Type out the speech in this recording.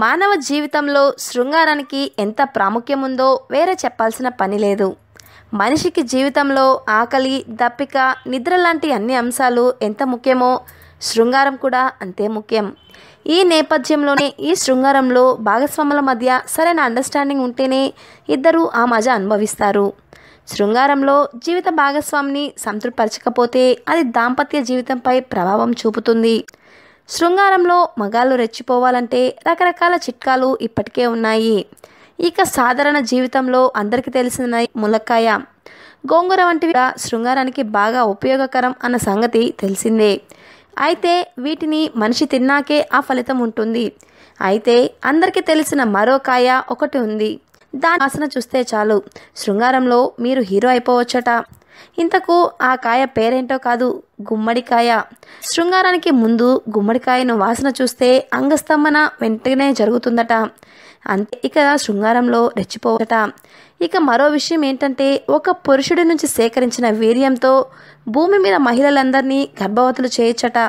మానవ జీవితంలో శృంగారానికి ఎంత ప్రాముఖ్యం ఉందో వేరే చెప్పాల్సిన పని లేదు మనిషికి జీవితంలో ఆకలి దప్పిక నిద్ర లాంటి అన్ని అంశాలు ఎంత ముఖ్యమో శృంగారం కూడా అంతే ముఖ్యం ఈ నేపథ్యంలోనే ఈ శృంగారంలో భాగస్వాముల మధ్య సరైన అండర్స్టాండింగ్ ఉంటేనే ఇద్దరు ఆ మజా అనుభవిస్తారు శృంగారంలో జీవిత భాగస్వామిని సంతృప్తిపరచకపోతే అది దాంపత్య జీవితంపై ప్రభావం చూపుతుంది శృంగారంలో మగాళ్ళు రెచ్చిపోవాలంటే రకరకాల చిట్కాలు ఇప్పటికే ఉన్నాయి ఇక సాధారణ జీవితంలో అందరికీ తెలిసిన ములక్కాయ గోంగూర వంటివి శృంగారానికి బాగా ఉపయోగకరం అన్న సంగతి తెలిసిందే అయితే వీటిని మనిషి తిన్నాకే ఆ ఫలితం ఉంటుంది అయితే అందరికీ తెలిసిన మరో కాయ ఒకటి ఉంది దాని వాసన చూస్తే చాలు శృంగారంలో మీరు హీరో అయిపోవచ్చట ఇంతకు ఆ కాయ పేరేంటో కాదు గుమ్మడికాయ శృంగారానికి ముందు గుమ్మడికాయను వాసన చూస్తే అంగస్తంభన వెంటనే జరుగుతుందట అంతే ఇక శృంగారంలో రెచ్చిపోవట ఇక మరో విషయం ఏంటంటే ఒక పురుషుడి నుంచి సేకరించిన వీర్యంతో భూమి మీద మహిళలందరినీ గర్భవతులు చేయొచ్చట